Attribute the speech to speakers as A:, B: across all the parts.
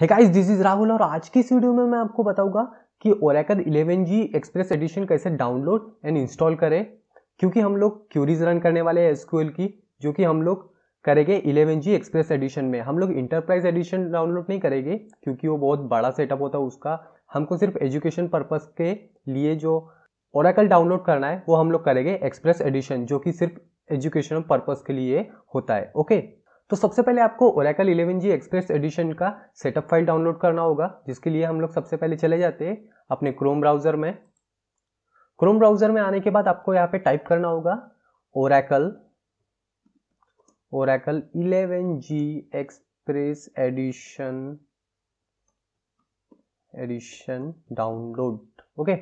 A: है guys this is Rahul और आज की इस वीडियो में मैं आपको बताऊंगा कि ओरेकल 11G एक्सप्रेस एडिशन कैसे डाउनलोड एंड इंस्टॉल करें क्योंकि हम लोग क्यूरीज रन करने वाले हैं एसक्यूएल की जो कि हम लोग करेंगे जी एक्सप्रेस एडिशन में हम लोग इंटरप्राइज एडिशन डाउनलोड नहीं करेंगे क्योंकि वो बहुत बड़ा सेटअप होता है उसका हमको सिर्फ एजुकेशन पर्पज़ के लिए जो ओरेकल डाउनलोड करना है वो हम लोग करेंगे एक्सप्रेस एडिशन जो कि सिर्फ एजुकेशनल पर्पज़ के लिए होता है ओके तो सबसे पहले आपको ओरेकल जी एक्सप्रेस एडिशन का सेटअप फाइल डाउनलोड करना होगा जिसके लिए हम लोग सबसे पहले चले जाते हैं अपने क्रोम ब्राउज़र में क्रोम ब्राउज़र में आने के बाद आपको यहाँ पे टाइप करना होगा Oracle Oracle G express edition edition download okay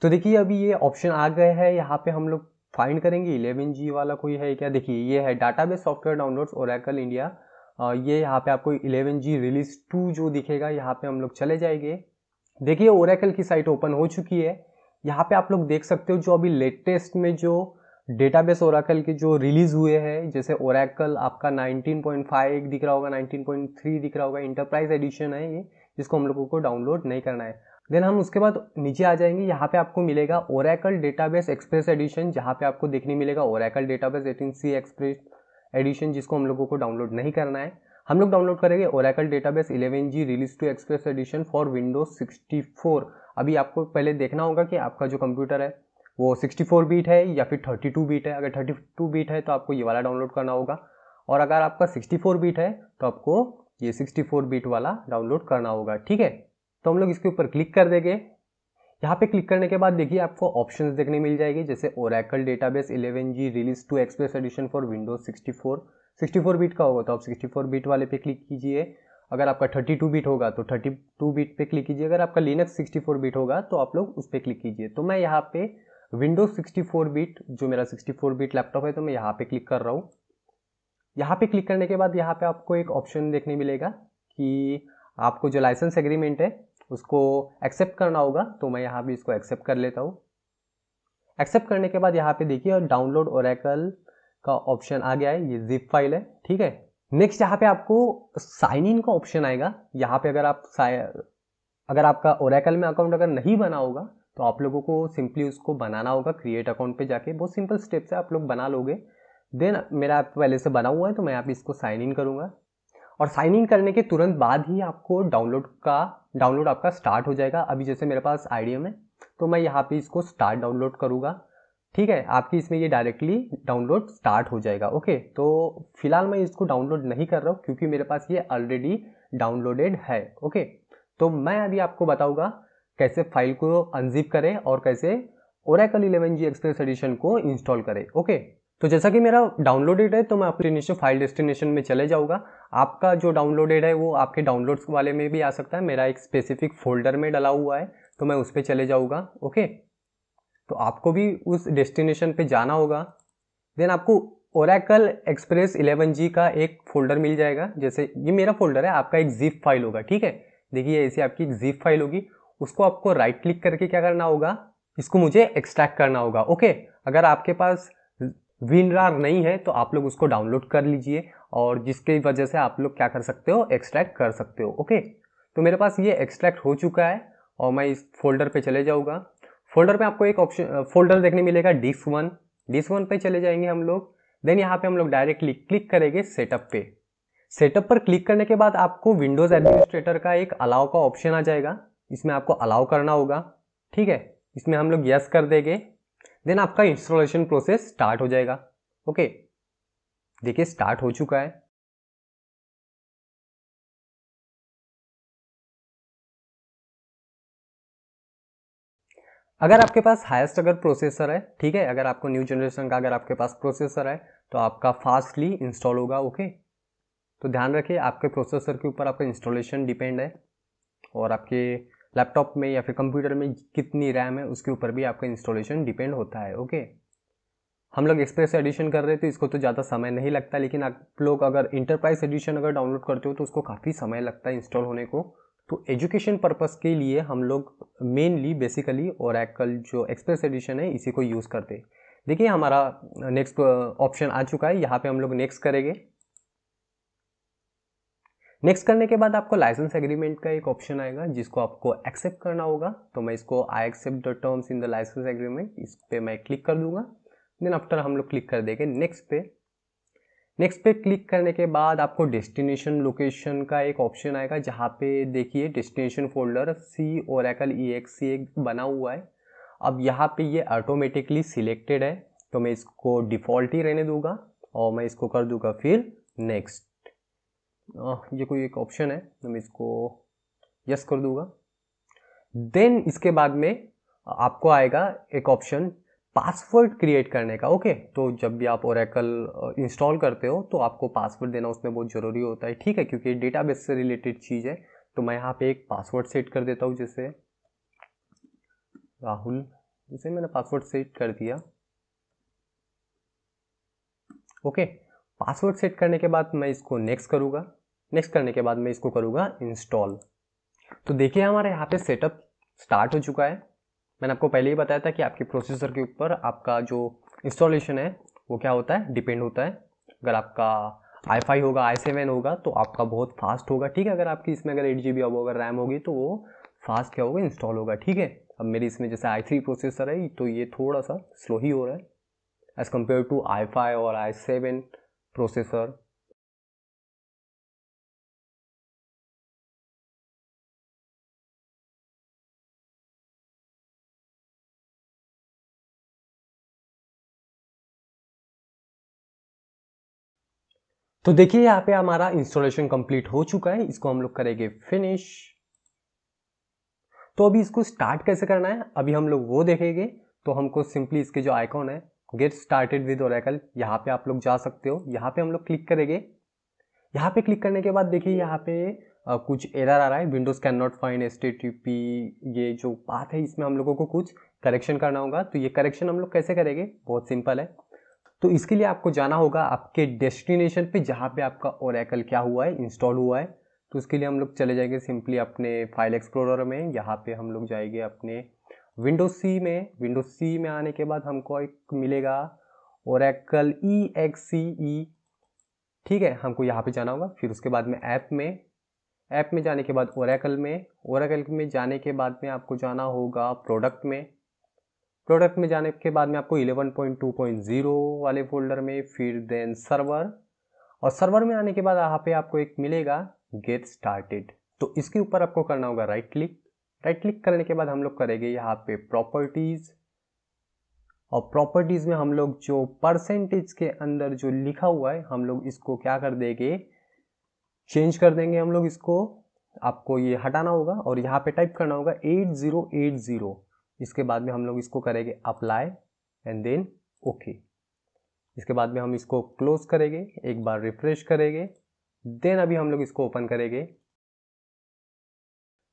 A: तो देखिए अभी ये ऑप्शन आ गए हैं यहाँ पे हम लोग फाइंड करेंगे इलेवन जी वाला कोई है क्या देखिए ये है database software downloads Oracle India ये यहाँ पे आपको इलेवन जी रिलीज टू जो दिखेगा यहाँ पे हम लोग चले जाएंगे देखिए ओरेकल की साइट ओपन हो चुकी है यहाँ पे आप लोग देख सकते हो जो अभी लेटेस्ट में जो डेटाबेस ओरेकल के जो रिलीज़ हुए हैं जैसे ओरेकल आपका 19.5 दिख रहा होगा 19.3 दिख रहा होगा इंटरप्राइज एडिशन है ये जिसको हम लोगों को डाउनलोड नहीं करना है देन हम उसके बाद नीचे आ जाएंगे यहाँ पे आपको मिलेगा ओरैकल डेटाबेस एक्सप्रेस एडिशन जहाँ पे आपको देखने मिलेगा Oracle database eighteen C express edition जिसको हम लोगों को डाउनलोड नहीं करना है हम लोग डाउनलोड करेंगे Oracle database G release two express edition for Windows sixty अभी आपको पहले देखना होगा कि आपका जो कंप्यूटर है वो सिक्सटी बीट है या फिर थर्टी बीट है अगर थर्टी बीट है तो आपको ये वाला डाउनलोड करना होगा और अगर आपका सिक्सटी बीट है तो आपको ये सिक्सटी बीट वाला डाउनलोड करना होगा ठीक है तो हम लोग इसके ऊपर क्लिक कर देंगे यहाँ पे क्लिक करने के बाद देखिए आपको ऑप्शंस देखने मिल जाएगी जैसे Oracle database 11G release two express edition for Windows 64 64 bit का होगा तो आप 64 बिट वाले पे क्लिक कीजिए अगर आपका 32 बिट होगा तो 32 बिट पे क्लिक कीजिए अगर आपका लिनक्स 64 बिट होगा तो आप लोग उस पर क्लिक कीजिए तो मैं यहाँ पे विंडोज सिक्सटी बिट जो मेरा सिक्सटी बिट लैपटॉप है तो मैं यहाँ पे क्लिक कर रहा हूँ यहाँ पे क्लिक करने के बाद यहाँ पे आपको एक ऑप्शन देखने मिलेगा कि आपको जो लाइसेंस एग्रीमेंट है उसको एक्सेप्ट करना होगा तो मैं यहाँ भी इसको एक्सेप्ट कर लेता हूँ एक्सेप्ट करने के बाद यहाँ पे देखिए और डाउनलोड ओरेकल का ऑप्शन आ गया है ये जिप फाइल है ठीक है नेक्स्ट यहाँ पे आपको साइन इन का ऑप्शन आएगा यहाँ पे अगर आप अगर आपका ओरेकल में अकाउंट अगर नहीं बना होगा तो आप लोगों को सिंपली उसको बनाना होगा क्रिएट अकाउंट पे जाके बहुत सिंपल स्टेप से आप लोग बना लोगे देन मेरा ऐप पहले से बना हुआ है तो मैं आप इसको साइन इन करूँगा और साइन इन करने के तुरंत बाद ही आपको डाउनलोड का डाउनलोड आपका स्टार्ट हो जाएगा अभी जैसे मेरे पास आईडीएम में तो मैं यहाँ पे इसको स्टार्ट डाउनलोड करूँगा ठीक है आपकी इसमें ये डायरेक्टली डाउनलोड स्टार्ट हो जाएगा ओके तो फिलहाल मैं इसको डाउनलोड नहीं कर रहा हूँ क्योंकि मेरे पास ये ऑलरेडी डाउनलोडेड है ओके तो मैं अभी आपको बताऊँगा कैसे फाइल को अनजिप करें और कैसे Oracle eleven G express edition को इंस्टॉल करें ओके तो जैसा कि मेरा डाउनलोडेड है तो मैं अपने निश्चित फाइल डेस्टिनेशन में चले जाऊँगा आपका जो डाउनलोडेड है वो आपके डाउनलोड्स वाले में भी आ सकता है मेरा एक स्पेसिफिक फोल्डर में डला हुआ है तो मैं उस पर चले जाऊँगा ओके तो आपको भी उस डेस्टिनेशन पे जाना होगा देन आपको ओरैकल एक्सप्रेस 11G का एक फोल्डर मिल जाएगा जैसे ये मेरा फोल्डर है आपका एक जीप फाइल होगा ठीक है देखिए ऐसी आपकी एक जीप फाइल होगी उसको आपको राइट क्लिक करके क्या करना होगा इसको मुझे एक्सट्रैक्ट करना होगा ओके अगर आपके पास विनरार नहीं है तो आप लोग उसको डाउनलोड कर लीजिए और जिसके वजह से आप लोग क्या कर सकते हो एक्सट्रैक्ट कर सकते हो ओके तो मेरे पास ये एक्सट्रैक्ट हो चुका है और मैं इस फोल्डर पे चले जाऊँगा फोल्डर पे आपको एक ऑप्शन फोल्डर देखने मिलेगा डिस वन डिस वन पे चले जाएंगे हम लोग देन यहाँ पे हम लोग डायरेक्टली क्लिक करेंगे सेटअप पे सेटअप पर क्लिक करने के बाद आपको विंडोज़ एडमिनिस्ट्रेटर का एक अलाउ का ऑप्शन आ जाएगा इसमें आपको अलाउ करना होगा ठीक है इसमें हम लोग यस कर देंगे देन आपका इंस्टॉलेशन प्रोसेस स्टार्ट हो जाएगा ओके देखिए स्टार्ट हो चुका है अगर आपके पास हाईएस्ट अगर प्रोसेसर है ठीक है अगर आपको न्यू जनरेशन का अगर आपके पास प्रोसेसर है तो आपका फास्टली इंस्टॉल होगा ओके तो ध्यान रखिए आपके प्रोसेसर के ऊपर आपका इंस्टॉलेशन डिपेंड है और आपके लैपटॉप में या फिर कंप्यूटर में कितनी रैम है उसके ऊपर भी आपका इंस्टॉलेशन डिपेंड होता है ओके हम लोग एक्सप्रेस एडिशन कर रहे थे इसको तो ज़्यादा समय नहीं लगता लेकिन आप लोग अगर इंटरप्राइज एडिशन अगर डाउनलोड करते हो तो उसको काफ़ी समय लगता है इंस्टॉल होने को तो एजुकेशन पर्पस के लिए हम लोग मेनली बेसिकली ओरेकल जो एक्सप्रेस एडिशन है इसी को यूज़ करते देखिए हमारा नेक्स्ट ऑप्शन आ चुका है यहाँ पे हम लोग नेक्स्ट करेंगे नेक्स्ट करने के बाद आपको लाइसेंस एग्रीमेंट का एक ऑप्शन आएगा जिसको आपको एक्सेप्ट करना होगा तो मैं इसको I accept the terms in the licence agreement इस पर मैं क्लिक कर दूंगा देन आफ्टर हम लोग क्लिक कर देंगे नेक्स्ट पे नेक्स्ट पे क्लिक करने के बाद आपको डेस्टिनेशन लोकेशन का एक ऑप्शन आएगा जहाँ पे देखिए डेस्टिनेशन फोल्डर सी और ई सी e एक बना हुआ है अब यहाँ पे ये ऑटोमेटिकली सिलेक्टेड है तो मैं इसको डिफ़ॉल्ट ही रहने दूंगा और मैं इसको कर दूंगा फिर नेक्स्ट ये कोई एक ऑप्शन है तो मैं इसको यस कर दूंगा देन इसके बाद में आपको आएगा एक ऑप्शन पासवर्ड क्रिएट करने का ओके okay, तो जब भी आप ओरेकल इंस्टॉल करते हो तो आपको पासवर्ड देना उसमें बहुत ज़रूरी होता है ठीक है क्योंकि डेटाबेस से रिलेटेड चीज़ है तो मैं यहाँ पे एक पासवर्ड सेट कर देता हूँ जैसे राहुल जैसे मैंने पासवर्ड सेट कर दिया ओके okay, पासवर्ड सेट करने के बाद मैं इसको नेक्स्ट करूँगा नेक्स्ट करने के बाद मैं इसको करूँगा इंस्टॉल तो देखिए हमारे यहाँ पे सेटअप स्टार्ट हो चुका है मैंने आपको पहले ही बताया था कि आपके प्रोसेसर के ऊपर आपका जो इंस्टॉलेशन है वो क्या होता है डिपेंड होता है अगर आपका आई फाई होगा आई सेवन होगा तो आपका बहुत फास्ट होगा ठीक है अगर आपकी इसमें अगर एट जी बी अगर रैम होगी तो वो फास्ट क्या होगा इंस्टॉल होगा ठीक है अब मेरी इसमें जैसे आई थ्री प्रोसेसर है तो ये थोड़ा सा स्लो ही हो रहा है as compare to I five और आई सेवन प्रोसेसर तो देखिए यहाँ पे हमारा इंस्टॉलेशन कंप्लीट हो चुका है इसको हम लोग करेंगे फिनिश तो अभी इसको स्टार्ट कैसे करना है अभी हम लोग वो देखेंगे तो हमको सिंपली इसके जो आइकॉन है गेट स्टार्टेड विद ओरेकल यहाँ पे आप लोग जा सकते हो यहाँ पे हम लोग क्लिक करेंगे यहाँ पे क्लिक करने के बाद देखिए यहाँ पे आ, कुछ एरर आ रहा है Windows can not find S ये जो बात है इसमें हम लोगों को कुछ करेक्शन करना होगा तो ये करेक्शन हम लोग कैसे करेंगे बहुत सिंपल है तो इसके लिए आपको जाना होगा आपके डेस्टिनेशन पे जहाँ पे आपका ओरेकल क्या हुआ है इंस्टॉल हुआ है तो उसके लिए हम लोग चले जाएंगे सिंपली अपने फाइल एक्सप्लोरर में यहाँ पे हम लोग जाएंगे अपने विंडो सी में विंडो सी में आने के बाद हमको एक मिलेगा एक्ल ई एक्स सी ई ठीक है हमको यहाँ पे जाना होगा फिर उसके बाद में ऐप में ऐप में जाने के बाद ओरेकल में ओरेकल में जाने के बाद में आपको जाना होगा प्रोडक्ट में प्रोडक्ट में जाने के बाद में आपको 11.2.0 वाले फोल्डर में फिर देन सर्वर और सर्वर में आने के बाद यहाँ पे आपको एक मिलेगा गेट स्टार्टेड तो इसके ऊपर आपको करना होगा राइट क्लिक राइट क्लिक करने के बाद हम लोग करेंगे यहाँ पे प्रॉपर्टीज़ और प्रॉपर्टीज़ में हम लोग जो परसेंटेज के अंदर जो लिखा हुआ है हम लोग इसको क्या कर देंगे चेंज कर देंगे हम लोग इसको आपको ये हटाना होगा और यहाँ पे टाइप करना होगा एट ज़ीरो एट ज़ीरो इसके बाद में हम लोग इसको करेंगे अप्लाई एंड देन ओके इसके बाद में हम इसको क्लोज करेंगे एक बार रिफ्रेश करेंगे देन अभी हम लोग इसको ओपन करेंगे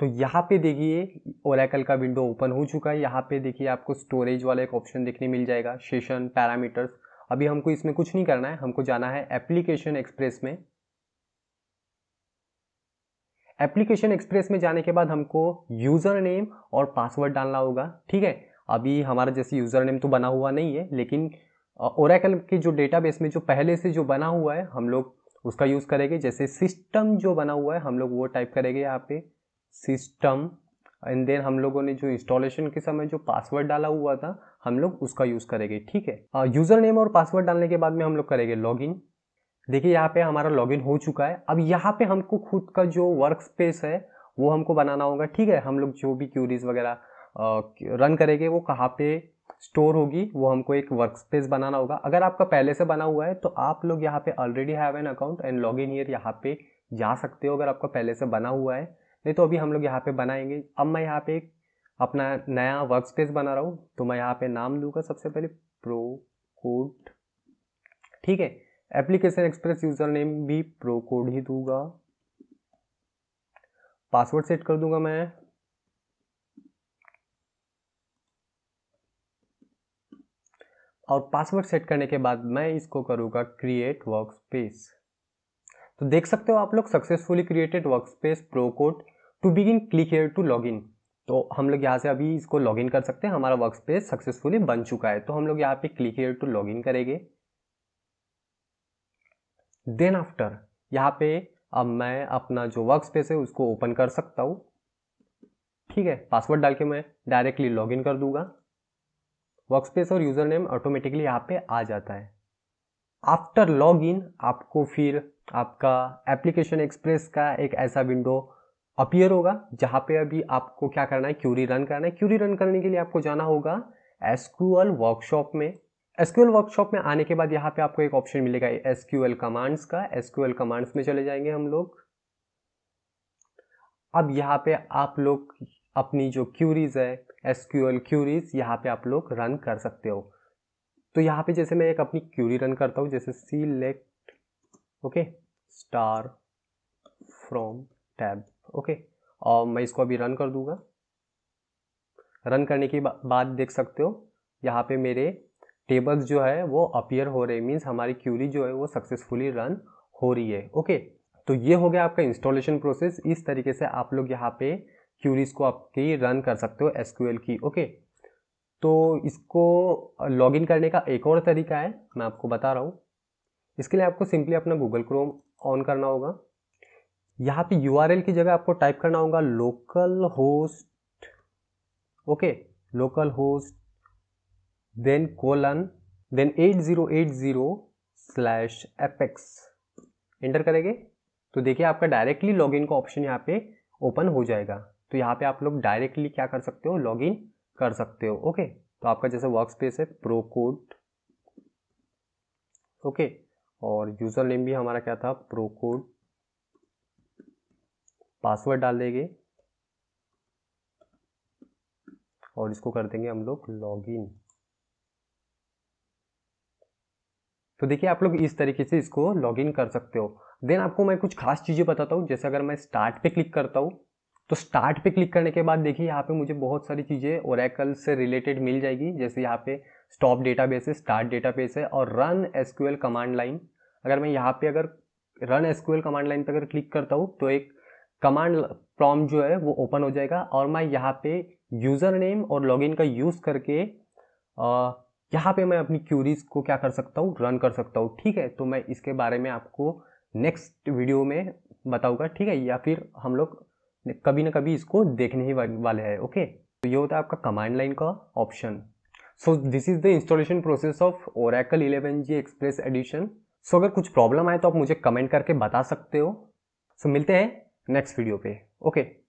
A: तो यहाँ पे देखिए ओरेकल का विंडो ओपन हो चुका है यहाँ पे देखिए आपको स्टोरेज वाला एक ऑप्शन देखने मिल जाएगा सेशन पैरामीटर्स अभी हमको इसमें कुछ नहीं करना है हमको जाना है एप्लीकेशन एक्सप्रेस में एप्लीकेशन एक्सप्रेस में जाने के बाद हमको यूज़र नेम और पासवर्ड डालना होगा ठीक है अभी हमारा जैसे यूज़र नेम तो बना हुआ नहीं है लेकिन ओरेकल के जो डेटाबेस में जो पहले से जो बना हुआ है हम लोग उसका यूज़ करेंगे जैसे सिस्टम जो बना हुआ है हम लोग वो टाइप करेंगे यहाँ पे सिस्टम एंड देन हम लोगों ने जो इंस्टॉलेशन के समय जो पासवर्ड डाला हुआ था हम लोग उसका यूज़ करेंगे ठीक है यूज़र नेम और पासवर्ड डालने के बाद में हम लोग करेंगे लॉगिन देखिए यहाँ पे हमारा लॉगिन हो चुका है अब यहाँ पे हमको खुद का जो वर्क स्पेस है वो हमको बनाना होगा ठीक है हम लोग जो भी क्यूरीज वगैरह रन करेंगे वो कहाँ पर स्टोर होगी वो हमको एक वर्क स्पेस बनाना होगा अगर आपका पहले से बना हुआ है तो आप लोग यहाँ पर already have an account and log in here यहाँ पे जा सकते हो अगर आपका पहले से बना हुआ है नहीं तो अभी हम लोग यहाँ पे बनाएंगे अब मैं यहाँ पे एक अपना नया वर्क स्पेस बना रहा हूँ तो मैं यहाँ पे नाम दूंगा सबसे पहले प्रो कोड ठीक है एप्लीकेशन एक्सप्रेस यूजर नेम भी प्रो कोड ही दूंगा पासवर्ड सेट कर दूंगा मैं और पासवर्ड सेट करने के बाद मैं इसको करूंगा क्रिएट वर्क स्पेस तो देख सकते हो आप लोग successfully created workspace pro code to begin click here to log in तो हम लोग यहाँ से अभी इसको लॉग इन कर सकते हैं हमारा वर्क स्पेस सक्सेसफुली बन चुका है तो हम लोग यहाँ पे click here to log in करेंगे देन आफ्टर यहाँ पे अब मैं अपना जो वर्क स्पेस है उसको ओपन कर सकता हूँ ठीक है पासवर्ड डाल के मैं डायरेक्टली लॉग इन कर दूंगा वर्क स्पेस और यूज़र नेम ऑटोमेटिकली यहाँ पे आ जाता है आफ्टर लॉग इन आपको फिर आपका एप्लीकेशन एक्सप्रेस का एक ऐसा विंडो अपियर होगा जहाँ पे अभी आपको क्या करना है क्यूरी रन करना है क्यूरी रन करने के लिए आपको जाना होगा एसक्यूएल वर्कशॉप में एसक्यूएल वर्कशॉप में आने के बाद यहाँ पे आपको एक ऑप्शन मिलेगा एसक्यूएल कमांड्स का एसक्यूएल कमांड्स में चले जाएंगे हम लोग अब यहाँ पे आप लोग अपनी जो क्यूरीज है एसक्यूएल क्यूरीज यहाँ पे आप लोग रन कर सकते हो तो यहाँ पे जैसे मैं एक अपनी क्यूरी रन करता हूँ जैसे C okay star from tab okay और मैं इसको अभी रन कर दूंगा रन करने के बाद देख सकते हो यहाँ पे मेरे टेबल्स जो है वो अपियर हो रहे मीन्स हमारी क्यूरी जो है वो सक्सेसफुली रन हो रही है ओके तो ये हो गया आपका इंस्टॉलेशन प्रोसेस इस तरीके से आप लोग यहाँ पे क्यूरीज को आपकी रन कर सकते हो एस की ओके तो इसको लॉगिन करने का एक और तरीका है मैं आपको बता रहा हूँ इसके लिए आपको सिंपली अपना गूगल क्रोम ऑन करना होगा यहाँ पे यू की जगह आपको टाइप करना होगा local host okay local host then colon then 8080 slash apex enter करेंगे तो देखिए आपका डायरेक्टली लॉगिन का ऑप्शन यहाँ पे ओपन हो जाएगा तो यहाँ पे आप लोग डायरेक्टली क्या कर सकते हो लॉगिन कर सकते हो ओके तो आपका जैसे वर्क स्पेस है प्रो कोड ओके और यूज़र नेम भी हमारा क्या था प्रो कोड पासवर्ड डाल देंगे और इसको कर देंगे हम लोग इन तो देखिए आप लोग इस तरीके से इसको लॉगिन कर सकते हो देन आपको मैं कुछ खास चीज़ें बताता हूँ जैसे अगर मैं स्टार्ट पे क्लिक करता हूँ तो स्टार्ट पे क्लिक करने के बाद देखिए यहाँ पे मुझे बहुत सारी चीज़ें ओरेकल से रिलेटेड मिल जाएगी जैसे यहाँ पे स्टॉप डेटाबेस है स्टार्ट बेस है और रन एसक्यूएल कमांड लाइन अगर मैं यहाँ पे अगर रन एसक्यूएल कमांड लाइन पर अगर क्लिक करता हूँ तो एक कमांड प्रॉम जो है वो ओपन हो जाएगा और मैं यहाँ पे यूज़र नेम और लॉगिन का यूज़ करके यहाँ पे मैं अपनी क्यूरीज को क्या कर सकता हूँ रन कर सकता हूँ ठीक है तो मैं इसके बारे में आपको नेक्स्ट वीडियो में बताऊँगा ठीक है या फिर हम लोग कभी ना कभी इसको देखने ही वाले हैं ओके तो ये होता है आपका कमांड लाइन का option so this is the installation process of Oracle G express edition so अगर कुछ प्रॉब्लम आए तो आप मुझे कमेंट करके बता सकते हो सो so, मिलते हैं नेक्स्ट वीडियो पे ओके